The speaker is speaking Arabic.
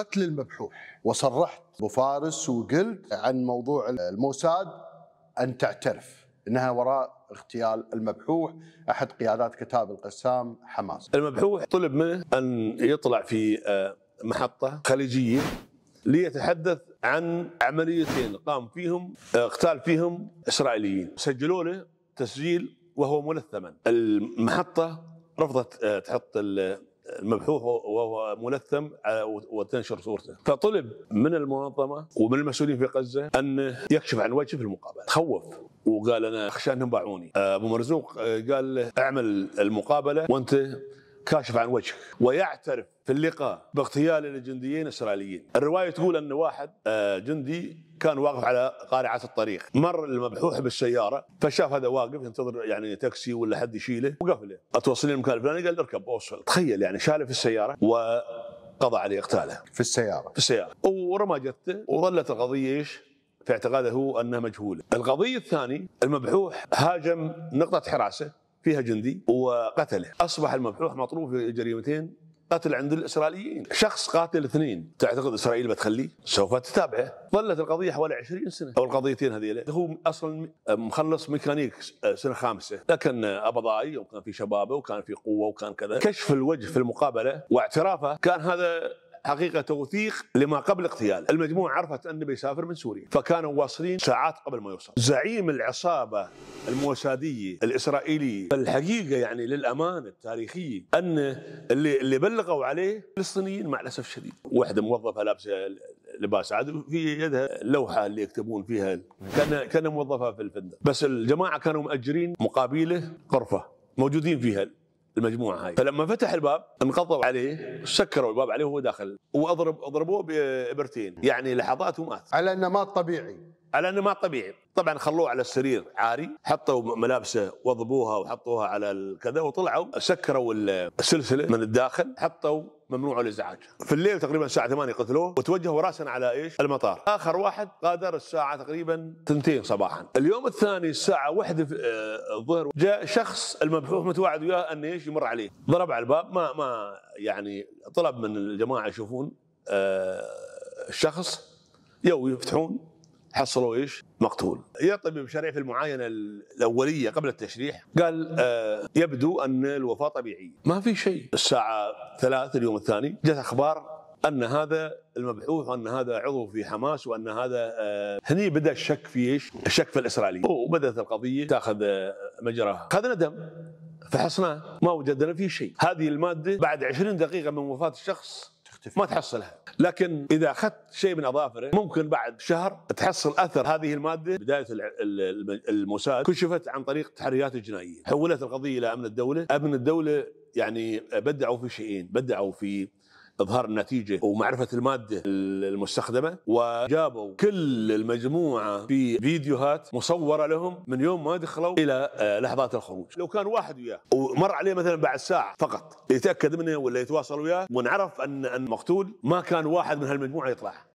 قتل المبحوح وصرحت بفارس وقلت عن موضوع الموساد أن تعترف أنها وراء اغتيال المبحوح أحد قيادات كتاب القسام حماس المبحوح طلب منه أن يطلع في آه، محطة خليجية ليتحدث عن عمليتين قام فيهم آه، اغتال فيهم إسرائيليين سجلوا له تسجيل وهو ملثما المحطة رفضت آه، تحط المبحوث وهو ملثم آه، وتنشر صورته فطلب من المنظمه ومن المسؤولين في غزه ان يكشف عن وجهه في المقابله تخوف وقال انا اخشى انهم باعوني آه، ابو مرزوق آه، قال اعمل المقابله وانت كاشف عن وجهه ويعترف في اللقاء باغتيال الجنديين الاسرائيليين. الروايه تقول ان واحد آه، جندي كان واقف على قارعه الطريق مر المبحوح بالسياره فشاف هذا واقف ينتظر يعني تاكسي ولا حد يشيله وقفله اتوصل المكان الفلاني قال اركب اوصل تخيل يعني شاله في السياره وقضى عليه اقتاله في السياره في السياره ورمى جثته وظلت القضيه ايش؟ في اعتقاده هو انها مجهوله. القضيه الثانيه المبحوح هاجم نقطه حراسه فيها جندي وقتله اصبح المبحوث مطروح في جريمتين قتل عند الاسرائيليين شخص قاتل اثنين تعتقد اسرائيل بتخليه سوف تتابعه ظلت القضيه حوالي 20 سنه او القضيتين هذيلة هو اصلا مخلص ميكانيك سنه خامسه لكن ابضاي وكان في شبابه وكان في قوه وكان كذا كشف الوجه في المقابله واعترافه كان هذا حقيقه توثيق لما قبل اغتياله، المجموعه عرفت انه بيسافر من سوريا، فكانوا واصلين ساعات قبل ما يوصل. زعيم العصابه الموساديه الاسرائيليه، الحقيقه يعني للامانه التاريخيه ان اللي اللي بلغوا عليه الفلسطينيين مع الاسف الشديد، واحده موظفه لابسه لباس عادي في يدها لوحه اللي يكتبون فيها كان كان موظفه في الفندق، بس الجماعه كانوا مأجرين مقابله غرفه موجودين فيها المجموعه هاي فلما فتح الباب انقضوا عليه سكروا الباب عليه وهو داخل واضرب اضربوه بابرتين يعني لحظات ومات على انه مات طبيعي على انه مات طبيعي طبعا خلوه على السرير عاري حطوا ملابسه وضبوها وحطوها على كذا وطلعوا سكروا السلسله من الداخل حطوا ممنوع الازعاج في الليل تقريبا الساعه 8 قتلوه وتوجهوا راسا على ايش المطار اخر واحد غادر الساعه تقريبا 2 صباحا اليوم الثاني الساعه 1 آه، الظهر جاء شخص المبحوث متوعد وياه ان ايش يمر عليه ضرب على الباب ما ما يعني طلب من الجماعه يشوفون آه، الشخص يو يفتحون حصلوا ايش؟ مقتول. يا طبيب شرعي في المعاينه الاوليه قبل التشريح قال آه يبدو ان الوفاه طبيعيه. ما في شيء. الساعه 3 اليوم الثاني جت اخبار ان هذا المبحوث وان هذا عضو في حماس وان هذا آه هني بدا الشك في ايش؟ الشك في الاسرائيليين وبدات القضيه تاخذ آه مجراها. اخذنا دم فحصناه ما وجدنا فيه شيء. هذه الماده بعد 20 دقيقه من وفاه الشخص تختفي ما تحصلها لكن اذا اخذت شيء من اظافره ممكن بعد شهر تحصل اثر هذه الماده بدايه الموساد كشفت عن طريق التحريات الجنائيه حولت القضيه الى امن الدوله امن الدوله يعني بدعوا في شيئين بدعوا في اظهار النتيجه ومعرفه الماده المستخدمه وجابوا كل المجموعه في فيديوهات مصوره لهم من يوم ما دخلوا الى آه، لحظات الخروج لو كان واحد وياه ومر عليه مثلا بعد ساعه فقط يتاكد منه ولا يتواصل وياه ونعرف ان المقتول ما كان واحد من هالمجموعه يطلع